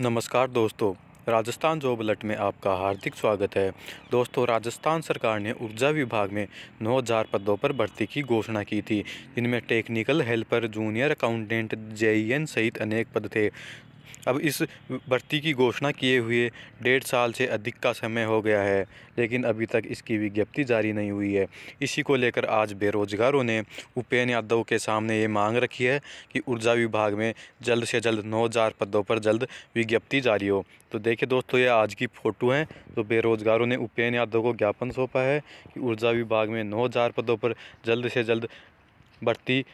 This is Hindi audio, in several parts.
नमस्कार दोस्तों राजस्थान जॉब अलर्ट में आपका हार्दिक स्वागत है दोस्तों राजस्थान सरकार ने ऊर्जा विभाग में 9000 पदों पर भर्ती की घोषणा की थी जिनमें technical helper junior accountant J सहित अनेक पद थे अब इस भर्ती की घोषणा किए हुए डेढ़ साल से अधिक का समय हो गया है लेकिन अभी तक इसकी विज्ञप्ति जारी नहीं हुई है इसी को लेकर आज बेरोजगारों ने उपेन यादव के सामने ये मांग रखी है कि ऊर्जा विभाग में जल्द से जल्द नौ हज़ार पदों पर जल्द विज्ञप्ति जारी हो तो देखिए दोस्तों ये आज की फ़ोटो हैं तो बेरोजगारों ने उपेन यादव को ज्ञापन सौंपा है कि ऊर्जा विभाग में नौ हज़ार पदों पर जल्द से जल्द भर्ती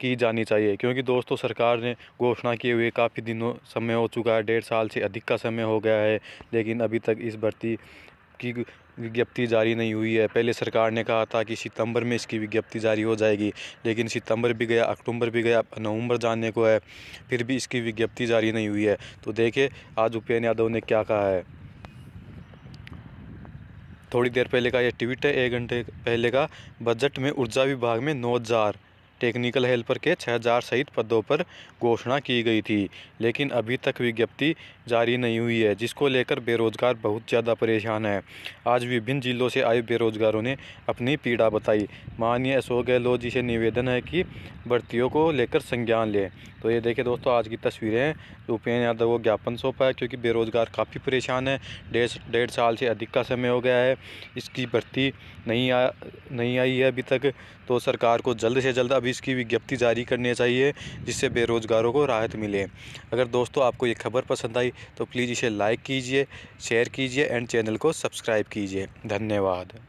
की जानी चाहिए क्योंकि दोस्तों सरकार ने घोषणा किए हुए काफ़ी दिनों समय हो चुका है डेढ़ साल से अधिक का समय हो गया है लेकिन अभी तक इस भर्ती की विज्ञप्ति जारी नहीं हुई है पहले सरकार ने कहा था कि सितंबर में इसकी विज्ञप्ति जारी हो जाएगी लेकिन सितंबर भी गया अक्टूबर भी गया नवंबर जाने को है फिर भी इसकी विज्ञप्ति जारी नहीं हुई है तो देखे आज उपेन्द्र यादव ने क्या कहा है थोड़ी देर पहले का यह ट्वीट है एक घंटे पहले का बजट में ऊर्जा विभाग में नौ हज़ार टेक्निकल हेल्पर के 6000 सहित पदों पर घोषणा की गई थी लेकिन अभी तक विज्ञप्ति जारी नहीं हुई है जिसको लेकर बेरोजगार बहुत ज़्यादा परेशान है आज विभिन्न जिलों से आए बेरोजगारों ने अपनी पीड़ा बताई माननीय अशोक गहलोत जी से निवेदन है कि भर्तियों को लेकर संज्ञान लें तो ये देखें दोस्तों आज की तस्वीरें हैं यादव को ज्ञापन सौंपा है क्योंकि बेरोजगार काफ़ी परेशान है डेढ़ डेढ़ साल से अधिक का समय हो गया है इसकी भर्ती नहीं आ नहीं आई है अभी तक तो सरकार को जल्द से जल्द अभी सर्विस की विज्ञप्ति जारी करनी चाहिए जिससे बेरोज़गारों को राहत मिले अगर दोस्तों आपको ये खबर पसंद आई तो प्लीज़ इसे लाइक कीजिए शेयर कीजिए एंड चैनल को सब्सक्राइब कीजिए धन्यवाद